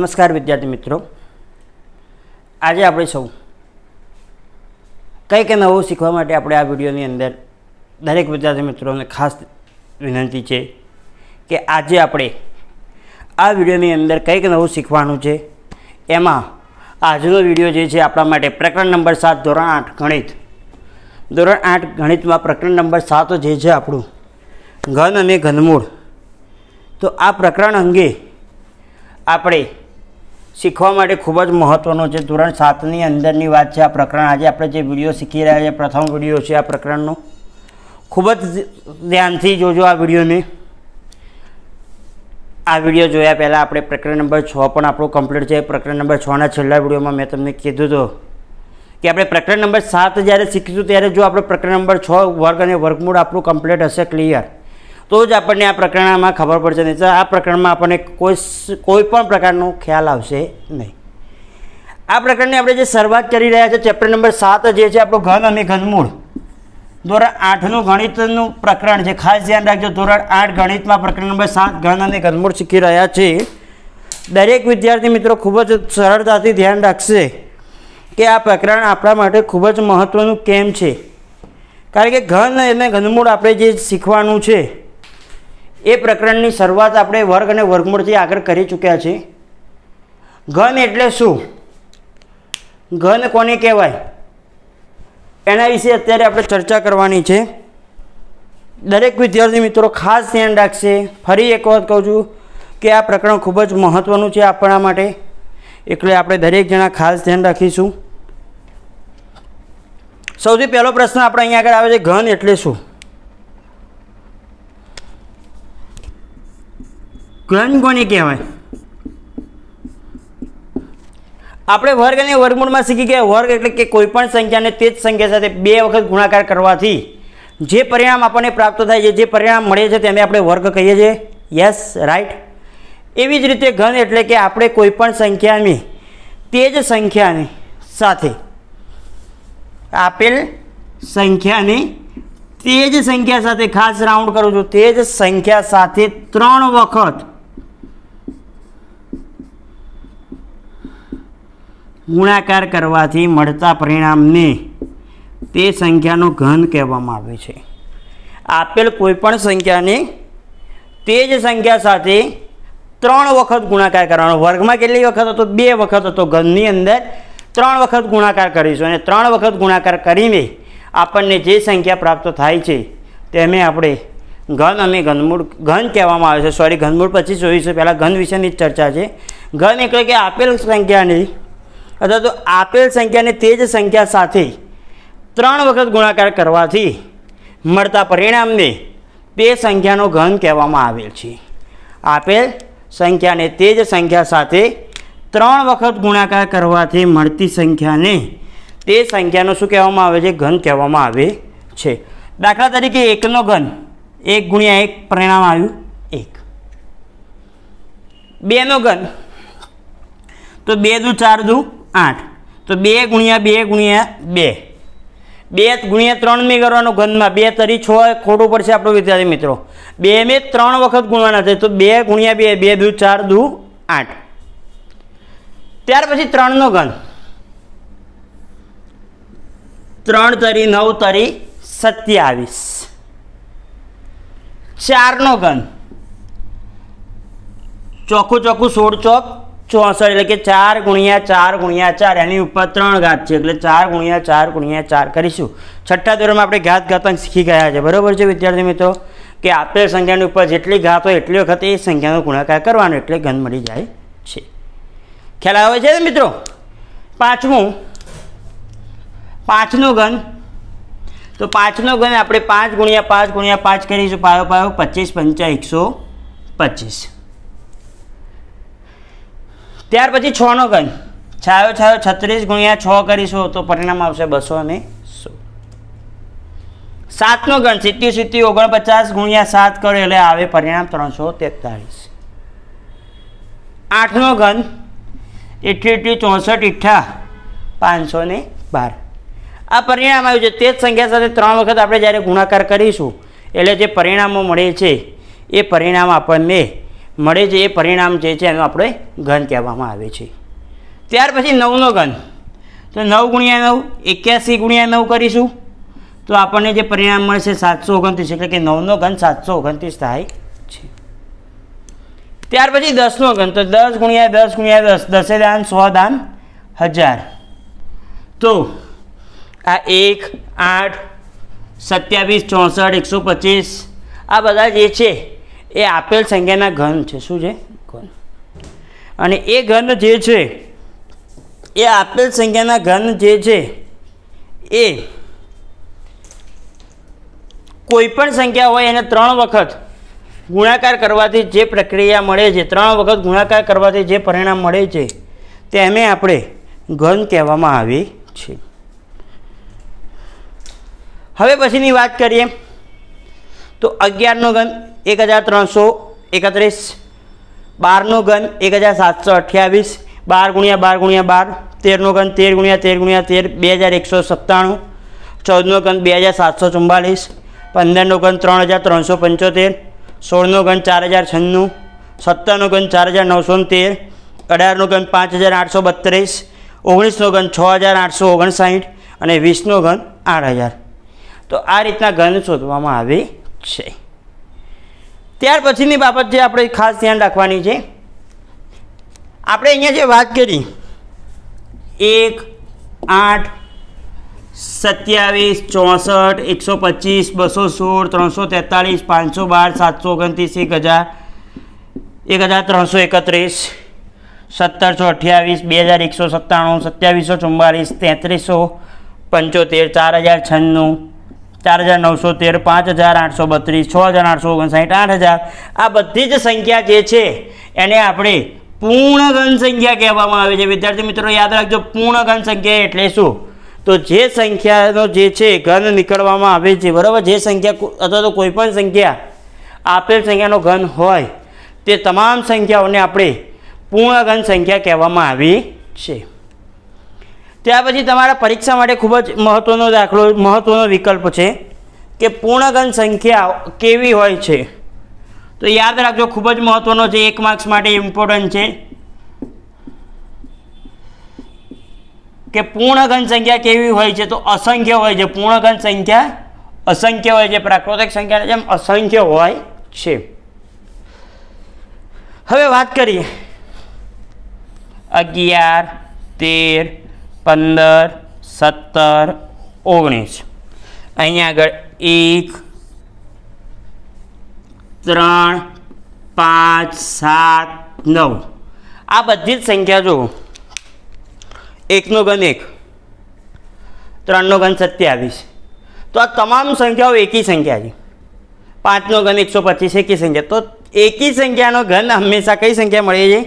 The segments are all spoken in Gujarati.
નમસ્કાર વિદ્યાર્થી મિત્રો આજે આપણે સૌ કંઈક નવું શીખવા માટે આપણે આ વિડીયોની અંદર દરેક વિદ્યાર્થી મિત્રોને ખાસ વિનંતી છે કે આજે આપણે આ વિડીયોની અંદર કંઈક નવું શીખવાનું છે એમાં આજનો વિડીયો જે છે આપણા માટે પ્રકરણ નંબર સાત ધોરણ આઠ ગણિત ધોરણ આઠ ગણિતમાં પ્રકરણ નંબર સાત જે છે આપણું ઘન અને ઘનમૂળ તો આ પ્રકરણ અંગે આપણે શીખવા માટે ખૂબ જ મહત્ત્વનો છે ધોરણ સાતની અંદરની વાત છે આ પ્રકરણ આજે આપણે જે વિડીયો શીખી રહ્યા છે પ્રથમ વિડીયો છે આ પ્રકરણનો ખૂબ જ ધ્યાનથી જોજો આ વિડીયોને આ વિડીયો જોયા પહેલાં આપણે પ્રકરણ નંબર છ પણ આપણું કમ્પ્લીટ છે પ્રકરણ નંબર છના છેલ્લા વિડીયોમાં મેં તમને કીધું હતું કે આપણે પ્રકરણ નંબર સાત જ્યારે શીખીશું ત્યારે જો આપણે પ્રકરણ નંબર છ વર્ગ અને વર્ગમૂળ આપણું કમ્પ્લીટ હશે ક્લિયર તો જ આપણને આ પ્રકરણમાં ખબર પડશે નહીં તો આ પ્રકરણમાં આપણને કોઈ કોઈ પણ પ્રકારનો ખ્યાલ આવશે નહીં આ પ્રકરણની આપણે જે શરૂઆત કરી રહ્યા છે ચેપ્ટર નંબર સાત જે છે આપણો ઘન અને ઘનમૂળ ધોરણ આઠનું ગણિતનું પ્રકરણ છે ખાસ ધ્યાન રાખજો ધોરણ આઠ ગણિતમાં પ્રકરણ નંબર સાત ઘન અને ઘનમૂળ શીખી રહ્યા છે દરેક વિદ્યાર્થી મિત્રો ખૂબ જ સરળતાથી ધ્યાન રાખશે કે આ પ્રકરણ આપણા માટે ખૂબ જ મહત્ત્વનું કેમ છે કારણ કે ઘન અને ઘનમૂળ આપણે જે શીખવાનું છે એ પ્રકરણની શરૂઆત આપણે વર્ગ અને વર્ગમૂળથી આગળ કરી ચૂક્યા છીએ ઘન એટલે શું ઘન કોને કહેવાય એના વિશે અત્યારે આપણે ચર્ચા કરવાની છે દરેક વિદ્યાર્થી મિત્રો ખાસ ધ્યાન રાખશે ફરી એક વખત કહું છું કે આ પ્રકરણ ખૂબ જ મહત્ત્વનું છે આપણા માટે એટલે આપણે દરેક જણા ખાસ ધ્યાન રાખીશું સૌથી પહેલો પ્રશ્ન આપણે અહીંયા આગળ આવે છે ઘન એટલે શું ઘન કોને કહેવાય આપણે વર્ગ અને વર્ગમૂળમાં શીખી ગયા વર્ગ એટલે કે કોઈપણ સંખ્યાને તે જ સંખ્યા સાથે બે વખત ગુણાકાર કરવાથી જે પરિણામ આપણને પ્રાપ્ત થાય છે જે પરિણામ મળે છે તેને આપણે વર્ગ કહીએ છીએ યસ રાઈટ એવી જ રીતે ઘન એટલે કે આપણે કોઈપણ સંખ્યાની તે જ સંખ્યાની સાથે આપેલ સંખ્યાની તે જ સંખ્યા સાથે ખાસ રાઉન્ડ કરું છું તે જ સંખ્યા સાથે ત્રણ વખત ગુણાકાર કરવાથી મળતા પરિણામને તે સંખ્યાનો ઘન કહેવામાં આવે છે આપેલ કોઈપણ સંખ્યાને તે જ સંખ્યા સાથે ત્રણ વખત ગુણાકાર કરવાનો વર્ગમાં કેટલી વખત હતો બે વખત હતો ઘનની અંદર ત્રણ વખત ગુણાકાર કરીશું અને ત્રણ વખત ગુણાકાર કરીને આપણને જે સંખ્યા પ્રાપ્ત થાય છે તેને આપણે ઘન અને ઘનમૂળ ઘન કહેવામાં આવે છે સોરી ઘનમૂળ પછી જોઈશું પહેલાં ઘન વિશેની જ ચર્ચા છે ઘન એટલે કે આપેલ સંખ્યાની અથવા તો આપેલ સંખ્યાને તે જ સંખ્યા સાથે ત્રણ વખત ગુણાકાર કરવાથી મળતા પરિણામને તે સંખ્યાનો ઘન કહેવામાં આવેલ છે આપેલ સંખ્યાને તે જ સંખ્યા સાથે ત્રણ વખત ગુણાકાર કરવાથી મળતી સંખ્યાને તે સંખ્યાનો શું કહેવામાં આવે છે ઘન કહેવામાં આવે છે દાખલા તરીકે એકનો ઘન એક ગુણ્યા એક પરિણામ આવ્યું એક બેનો ઘન તો બે દુ ચાર દુ આઠ તો બે ગુણ્યા બે ગુણ્યા બે બે ગુણ્યા મેં કરવાનો ઘનમાં બે તરી છ ખોટું પડશે આપણો વિદ્યાર્થી મિત્રો બે મેં ત્રણ વખત ગુણવાના છે તો બે ગુણ્યા બે બે દૂ ચાર દૂ આઠ ત્યાર પછી ત્રણનો ઘન ત્રણ તરી નવ તરી સત્યાવીસ ચારનો ઘન ચોખ્ખું ચોખ્ખું સોળ ચોક ચોસઠ એટલે કે ચાર ગુણ્યા ચાર ગુણ્યા ચાર એની ઉપર ત્રણ ઘાત છે એટલે ચાર ગુણ્યા ચાર ગુણ્યા ચાર કરીશું છઠ્ઠા ધોરણમાં આપણે ઘાત ઘાતાંક શીખી ગયા છે બરાબર છે વિદ્યાર્થી મિત્રો કે આપેલ સંખ્યાની ઉપર જેટલી ઘાત હોય એટલી વખત એ સંખ્યાનો ગુણાકાર કરવાનો એટલે ઘન મળી જાય છે ખ્યાલ આવે છે મિત્રો પાંચમું પાંચનો ઘન તો પાંચનો ઘન આપણે પાંચ ગુણ્યા પાંચ ગુણ્યા પાંચ કરીશું પાયો પાયો પચીસ પંચા એકસો પચીસ ત્યાર પછી છનો ઘન છાયો છાયો છત્રીસ ગુણ્યા છ કરીશું તો પરિણામ આવશે બસો અને સો સાતનો ગણ સિત્યુ સિત્યુ ઓગણપચાસ ગુણ્યા સાત કરો એટલે આવે પરિણામ ત્રણસો તેતાળીસ આઠનો ઘન ઇઠ્યું ઇઠ્યું ચોસઠ ઇઠ્ઠા પાંચસો ને બાર આ પરિણામ આવ્યું છે તે જ સંખ્યા સાથે ત્રણ વખત આપણે જ્યારે ગુણાકાર કરીશું એટલે જે પરિણામો મળે છે એ પરિણામ આપણને મળે છે એ પરિણામ જે છે એનો આપણે ઘન કહેવામાં આવે છે ત્યાર પછી નવનો ઘન તો નવ ગુણ્યા નવ એક્યાસી ગુણ્યા નવ કરીશું તો આપણને જે પરિણામ મળશે સાતસો ઓગણત્રીસ એટલે કે નવનો ઘન સાતસો ઓગણત્રીસ થાય છે ત્યાર પછી દસનો ઘન તો દસ ગુણ્યા દસ ગુણ્યા દસ દસે દાન સો દાન હજાર તો આ એક આઠ સત્યાવીસ ચોસઠ એકસો પચીસ આ બધા જે છે એ આપેલ સંખ્યાના ઘન છે શું છે ઘન અને એ ઘન જે છે એ આપેલ સંખ્યાના ઘન જે છે એ કોઈ પણ સંખ્યા હોય એને ત્રણ વખત ગુણાકાર કરવાથી જે પ્રક્રિયા મળે છે ત્રણ વખત ગુણાકાર કરવાથી જે પરિણામ મળે છે તેને આપણે ઘન કહેવામાં આવે છે હવે પછીની વાત કરીએ તો અગિયારનો ઘન એક હજાર ત્રણસો એકત્રીસ બારનો ઘન એક હજાર સાતસો અઠ્યાવીસ બાર ગુણ્યા બાર ગુણ્યા બાર તેરનો ઘન તેર ગુણ્યા તેર ગુણ્યા તેર બે હજાર એકસો સત્તાણું ચૌદનો ઘન બે હજાર સાતસો ચુમ્માલીસ પંદરનો ઘન ત્રણ હજાર ત્રણસો પંચોતેર સોળનો ઘન ચાર હજાર છન્નું સત્તરનો ઘન ચાર હજાર નવસો તેર અઢારનો ઘન પાંચ હજાર આઠસો બત્રીસ ઓગણીસનો ઘન છ હજાર આઠસો ઓગણસાઠ અને વીસનો ઘન આઠ હજાર તો આ રીતના ઘન શોધવામાં આવે છે ત્યાર પછીની બાબત જે આપણે ખાસ ધ્યાન રાખવાની છે આપણે અહીંયા જે વાત કરી એક આઠ સત્યાવીસ ચોસઠ એકસો પચીસ બસો સોળ ત્રણસો તેતાલીસ પાંચસો બાર સાતસો ઓગણત્રીસ એક હજાર એક હજાર ત્રણસો એકત્રીસ સત્તરસો અઠ્યાવીસ બે હજાર એકસો સત્તાણું સત્યાવીસો ચુમ્માલીસ તેત્રીસો પંચોતેર ચાર હજાર છન્નું ચાર હજાર નવસો તેર પાંચ હજાર આઠસો બત્રીસ છ હજાર આઠસો ઓગણસાઠ આઠ હજાર આ બધી જ સંખ્યા જે છે એને આપણે પૂર્ણ ઘન સંખ્યા કહેવામાં આવે છે વિદ્યાર્થી મિત્રો યાદ રાખજો પૂર્ણઘન સંખ્યા એટલે શું તો જે સંખ્યાનો જે છે ઘન નીકળવામાં આવે છે બરાબર જે સંખ્યા અથવા તો કોઈપણ સંખ્યા આપેલ સંખ્યાનો ઘન હોય તે તમામ સંખ્યાઓને આપણે પૂર્ણ ઘન સંખ્યા કહેવામાં આવી છે ત્યાર પછી તમારા પરીક્ષા માટે ખૂબ જ મહત્ત્વનો દાખલો મહત્ત્વનો વિકલ્પ છે કે પૂર્ણગણ સંખ્યા કેવી હોય છે તો યાદ રાખજો ખૂબ જ મહત્વનો છે એક માર્ક્સ માટે ઇમ્પોર્ટન્ટ છે કે પૂર્ણગણ સંખ્યા કેવી હોય છે તો અસંખ્ય હોય છે પૂર્ણગણ સંખ્યા અસંખ્ય હોય છે પ્રાકૃતિક સંખ્યાની જેમ અસંખ્ય હોય છે હવે વાત કરીએ અગિયાર તેર પંદર સત્તર ઓગણીસ અહીંયા આગળ એક ત્રણ પાંચ સાત નવ આ બધી જ સંખ્યા જુઓ એકનો ઘન એક ત્રણનો ઘન સત્યાવીસ તો આ તમામ સંખ્યાઓ એકી સંખ્યા છે પાંચનો ઘન એકસો પચીસ એકી સંખ્યા તો એકી સંખ્યાનો ઘન હંમેશા કઈ સંખ્યા મળે છે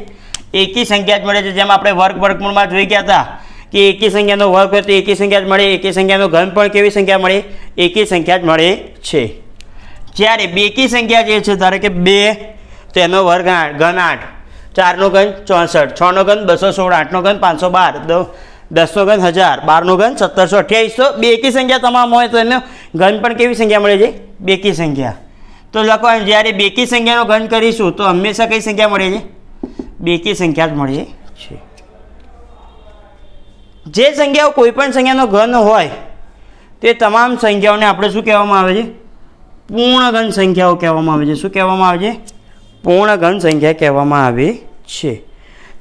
એકી સંખ્યા જ મળે છે જેમ આપણે વર્ગ વર્ગમૂળમાં જોઈ ગયા હતા કે એકી સંખ્યાનો વર્ગ હોય તો એકી સંખ્યા જ મળે એકી સંખ્યાનો ઘન પણ કેવી સંખ્યા મળે એકી સંખ્યા જ મળે છે જ્યારે બેકી સંખ્યા જે છે ધારો કે બે તો એનો વર્ગ આઠ ઘન આઠ ચારનો ઘન ચોસઠ છનો ઘન બસો સોળ આઠનો ઘન પાંચસો બાર દસનો ઘન હજાર બારનો ઘન સત્તરસો અઠ્યાવીસ બેકી સંખ્યા તમામ હોય તો એનો ઘન પણ કેવી સંખ્યા મળે છે બેકી સંખ્યા તો લખો જ્યારે બેકી સંખ્યાનો ઘન કરીશું તો હંમેશા કઈ સંખ્યા મળે છે બેકી સંખ્યા જ મળે છે જે સંખ્યાઓ કોઈપણ સંખ્યાનો ઘન હોય તે તમામ સંખ્યાઓને આપણે શું કહેવામાં આવે છે પૂર્ણઘન સંખ્યાઓ કહેવામાં આવે છે શું કહેવામાં આવે છે પૂર્ણઘન સંખ્યા કહેવામાં આવે છે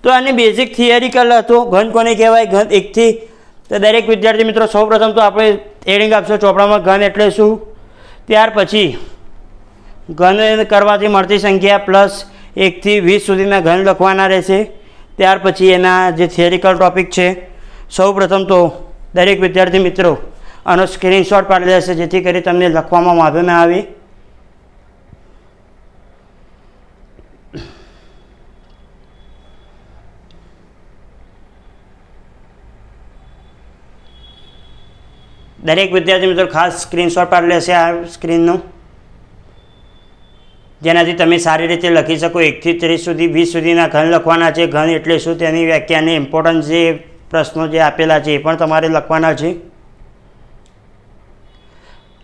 તો આને બેઝિક થિયરિકલ હતો ઘન કોને કહેવાય ઘન એકથી તો દરેક વિદ્યાર્થી મિત્રો સૌપ્રથમ તો આપણે એડિંગ આપશો ચોપડામાં ઘન એટલે શું ત્યાર પછી ઘન કરવાથી મળતી સંખ્યા પ્લસ એકથી વીસ સુધીના ઘન લખવાના રહેશે ત્યાર પછી એના જે થિયરિકલ ટોપિક છે સૌપ્રથમ તો દરેક વિદ્યાર્થી મિત્રો આનો સ્ક્રીનશોટ પાડી લેશે જેથી કરી તમને લખવામાં વાંધો આવે દરેક વિદ્યાર્થી મિત્રો ખાસ સ્ક્રીનશોટ પાડી લેશે આ સ્ક્રીનનું જેનાથી તમે સારી રીતે લખી શકો એકથી ત્રીસ સુધી વીસ સુધીના ઘન લખવાના છે ઘન એટલે શું તેની વ્યાખ્યાની ઇમ્પોર્ટન્સ જે પ્રશ્નો જે આપેલા છે એ પણ તમારે લખવાના છે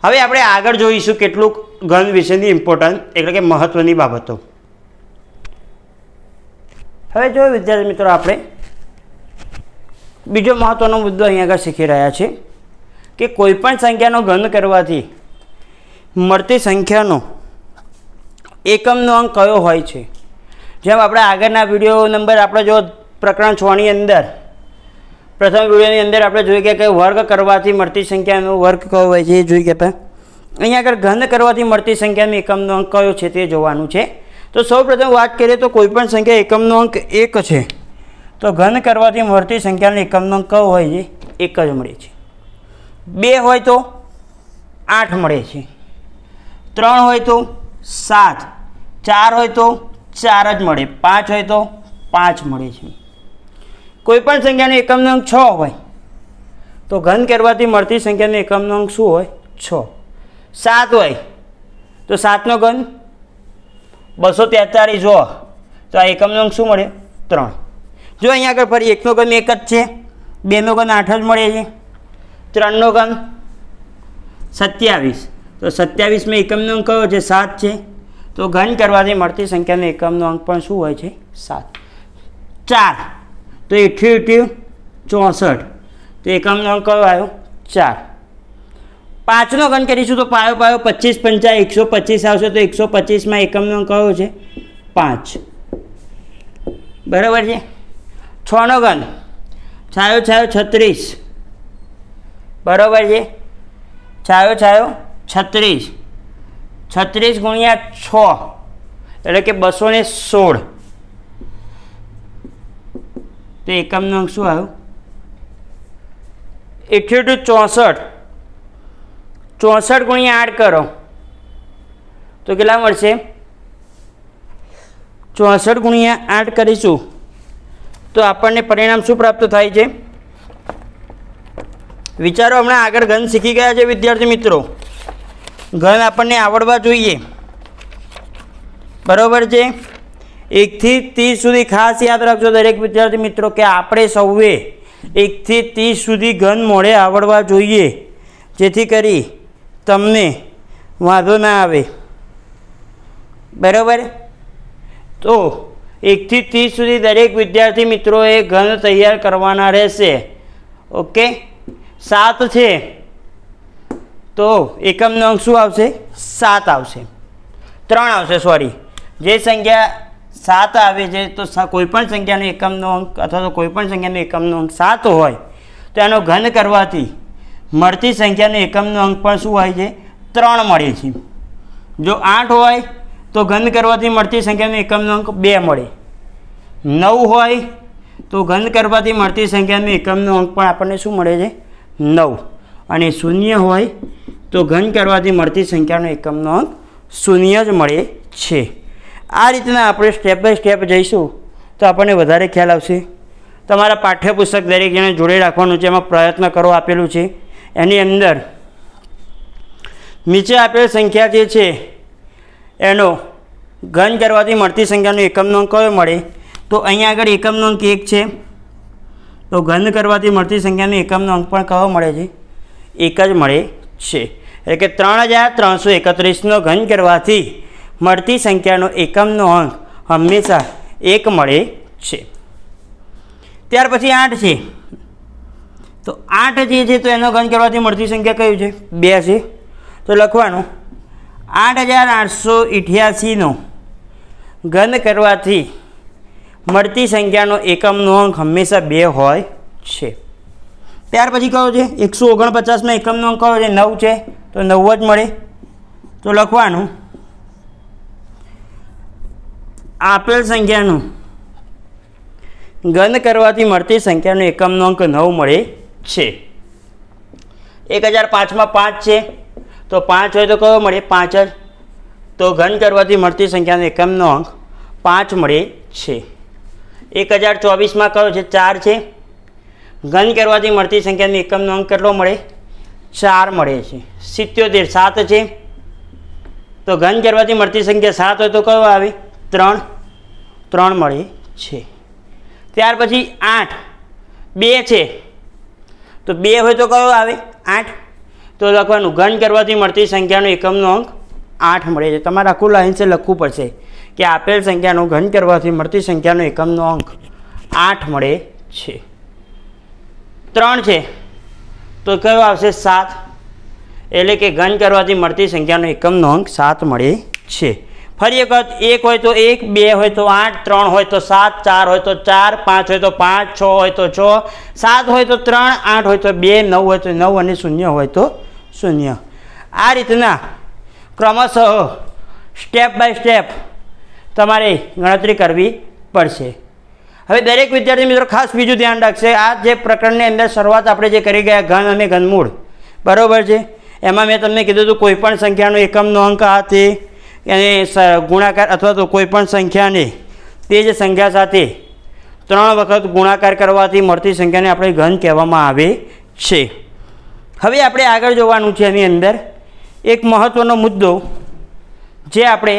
હવે આપણે આગળ જોઈશું કેટલુંક ગણ વિશેની ઇમ્પોર્ટન્ટ એટલે કે મહત્વની બાબતો હવે જો વિદ્યાર્થી મિત્રો આપણે બીજો મહત્વનો મુદ્દો અહીં આગળ શીખી રહ્યા છે કે કોઈપણ સંખ્યાનો ઘન કરવાથી મળતી સંખ્યાનો એકમનો અંક કયો હોય છે જેમ આપણે આગળના વિડીયો નંબર આપણે જો પ્રકરણ છની અંદર પ્રથમ વિડીયોની અંદર આપણે જોઈ ગયા કે વર્ગ કરવાથી મળતી સંખ્યાનો વર્ગ કયો હોય છે એ જોઈ ગયા અહીંયા આગળ ઘન કરવાથી મળતી સંખ્યાનો એકમનો અંક કયો છે તે જોવાનું છે તો સૌપ્રથમ વાત કરીએ તો કોઈપણ સંખ્યા એકમનો અંક એક છે તો ઘન કરવાથી મળતી સંખ્યાનો એકમનો અંક કયો હોય છે એક જ મળે છે બે હોય તો આઠ મળે છે ત્રણ હોય તો સાત ચાર હોય તો ચાર જ મળે પાંચ હોય તો પાંચ મળે છે કોઈપણ સંખ્યાનો એકમનો અંક છ હોય તો ઘન કરવાથી મળતી સંખ્યાનો એકમનો અંક શું હોય છ સાત હોય તો સાતનો ઘન બસો તેતાળીસ હો તો આ એકમનો અંક શું મળે ત્રણ જો અહીંયા આગળ ફરી એકનો ઘન એક જ છે બેનો ઘન આઠ જ મળે છે ત્રણનો ઘન સત્યાવીસ તો સત્યાવીસમાં એકમનો અંક કયો છે સાત છે તો ઘન કરવાથી મળતી સંખ્યાનો એકમનો અંક પણ શું હોય છે સાત ચાર તો એઠ્યું એઠ્યું ચોસઠ તો એકમનો અંક કયો આવ્યો ચાર પાંચનો ગણ કરીશું તો પાયો પાયો પચીસ પંચા એકસો પચીસ આવશે તો એકસો પચીસમાં એકમનો અંક કયો છે પાંચ બરાબર છે છનો ગણ છાયો છાયો છત્રીસ બરાબર છે છાયો છાયો છત્રીસ છત્રીસ ગુણ્યા છ એટલે કે બસો સોળ તો એકમનો અંક શું આવ્યો ટુ ચોસઠ ચોસઠ ગુણ્યા આઠ કરો તો કેટલા મળશે ચોસઠ ગુણ્યા આઠ કરીશું તો આપણને પરિણામ શું પ્રાપ્ત થાય છે વિચારો હમણાં આગળ ઘન શીખી ગયા છે વિદ્યાર્થી મિત્રો ઘન આપણને આવડવા જોઈએ બરાબર છે એકથી ત્રીસ સુધી ખાસ યાદ રાખજો દરેક વિદ્યાર્થી મિત્રો કે આપણે સૌએ એકથી ત્રીસ સુધી ઘન મોડે આવડવા જોઈએ જેથી કરી તમને વાંધો ના આવે બરાબર તો એકથી ત્રીસ સુધી દરેક વિદ્યાર્થી મિત્રોએ ઘન તૈયાર કરવાના રહેશે ઓકે સાત છે તો એકમ અંક શું આવશે સાત આવશે ત્રણ આવશે સોરી જે સંખ્યા સાત આવે છે તો કોઈપણ સંખ્યાનો એકમનો અંક અથવા તો કોઈપણ સંખ્યાનો એકમનો અંક સાત હોય તો એનો ઘન કરવાથી મળતી સંખ્યાનો એકમનો અંક પણ શું હોય છે ત્રણ મળે છે જો આઠ હોય તો ઘન કરવાથી મળતી સંખ્યાનો એકમનો અંક બે મળે નવ હોય તો ઘન કરવાથી મળતી સંખ્યાનો એકમનો અંક પણ આપણને શું મળે છે નવ અને શૂન્ય હોય તો ઘન કરવાથી મળતી સંખ્યાનો એકમનો અંક શૂન્ય જ મળે છે આ રીતના આપણે સ્ટેપ બાય સ્ટેપ જઈશું તો આપણને વધારે ખ્યાલ આવશે તમારા પાઠ્યપુસ્તક દરેક જણે જોડે રાખવાનું છે એમાં પ્રયત્ન કરો આપેલું છે એની અંદર નીચે આપેલ સંખ્યા જે છે એનો ઘન કરવાથી મળતી સંખ્યાનો એકમ અંક કયો મળે તો અહીંયા આગળ એકમ નોંધ એક છે તો ઘન કરવાથી મળતી સંખ્યાનો એકમ અંક પણ કયો મળે છે એક જ મળે છે એટલે કે ત્રણ હજાર ત્રણસો એકત્રીસનો ઘન કરવાથી મળતી સંખ્યાનો એકમનો અંક હંમેશા એક મળે છે ત્યાર પછી આઠ છે તો આઠ જે છે તો એનો ગણ કરવાથી મળતી સંખ્યા કયું છે બે છે તો લખવાનું આઠ હજાર આઠસો ઇઠ્યાસીનો ઘન કરવાથી મળતી સંખ્યાનો એકમનો અંક હંમેશા બે હોય છે ત્યાર પછી કયો છે એકસો ઓગણપચાસમાં એકમનો અંક કયો છે નવ છે તો નવ જ મળે તો લખવાનું આપેલ સંખ્યાનું ઘન કરવાથી મળતી સંખ્યાનો એકમનો અંક નવ મળે છે એક હજાર પાંચમાં પાંચ છે તો પાંચ હોય તો કયો મળે પાંચ જ તો ઘન કરવાથી મળતી સંખ્યાનો એકમનો અંક પાંચ મળે છે એક હજાર ચોવીસમાં કયો છે ચાર છે ઘન કરવાથી મળતી સંખ્યાનો એકમનો અંક કેટલો મળે ચાર મળે છે સિત્યોતેર સાત છે તો ઘન કરવાથી મળતી સંખ્યા સાત હોય તો કયો આવે ત્રણ ત્રણ મળે છે ત્યાર પછી આઠ બે છે તો બે હોય તો કયો આવે આઠ તો લખવાનું ઘન કરવાથી મળતી સંખ્યાનો એકમનો અંક આઠ મળે છે તમારે આખું લાઇન્સે લખવું પડશે કે આપેલ સંખ્યાનો ઘન કરવાથી મળતી સંખ્યાનો એકમનો અંક આઠ મળે છે ત્રણ છે તો કયો આવશે સાત એટલે કે ઘન કરવાથી મળતી સંખ્યાનો એકમનો અંક સાત મળે છે ફરી એક વખત એક હોય તો એક બે હોય તો આઠ ત્રણ હોય તો સાત ચાર હોય તો ચાર પાંચ હોય તો પાંચ છ હોય તો છ સાત હોય તો ત્રણ આઠ હોય તો બે નવ હોય તો નવ અને શૂન્ય હોય તો શૂન્ય આ રીતના ક્રમશઃ સ્ટેપ બાય સ્ટેપ તમારે ગણતરી કરવી પડશે હવે દરેક વિદ્યાર્થી મિત્રો ખાસ બીજું ધ્યાન રાખશે આ જે પ્રકરણની અંદર શરૂઆત આપણે જે કરી ગયા ઘન અને ઘનમૂળ બરાબર છે એમાં મેં તમને કીધું હતું કોઈપણ સંખ્યાનો એકમનો અંક આ તે એને ગુણાકાર અથવા તો કોઈ પણ સંખ્યાને તે જ સંખ્યા સાથે ત્રણ વખત ગુણાકાર કરવાથી મળતી સંખ્યાને આપણે ઘન કહેવામાં આવે છે હવે આપણે આગળ જોવાનું છે એની અંદર એક મહત્ત્વનો મુદ્દો જે આપણે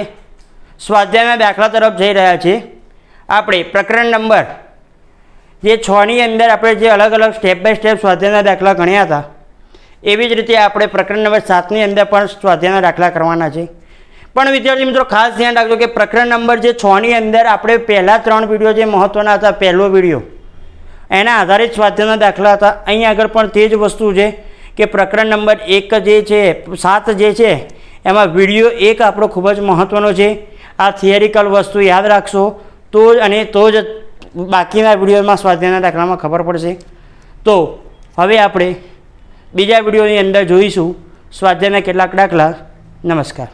સ્વાધ્યાયના દાખલા તરફ જઈ રહ્યા છીએ આપણે પ્રકરણ નંબર જે છની અંદર આપણે જે અલગ અલગ સ્ટેપ બાય સ્ટેપ સ્વાધ્યાયના દાખલા ગણ્યા હતા એવી જ રીતે આપણે પ્રકરણ નંબર સાતની અંદર પણ સ્વાધ્યાયના દાખલા કરવાના છે પણ વિદ્યાર્થી મિત્રો ખાસ ધ્યાન રાખજો કે પ્રકરણ નંબર જે છની અંદર આપણે પહેલાં ત્રણ વિડીયો જે મહત્વના હતા પહેલો વિડીયો એના આધારે જ સ્વાધ્યાયના દાખલા હતા અહીં આગળ પણ તે જ વસ્તુ છે કે પ્રકરણ નંબર એક જે છે સાત જે છે એમાં વિડીયો એક આપણો ખૂબ જ મહત્ત્વનો છે આ થિયરિકલ વસ્તુ યાદ રાખશો તો જ અને તો જ બાકીના વિડીયોમાં સ્વાધ્યાયના દાખલામાં ખબર પડશે તો હવે આપણે બીજા વિડીયોની અંદર જોઈશું સ્વાધ્યાયના કેટલાક દાખલા નમસ્કાર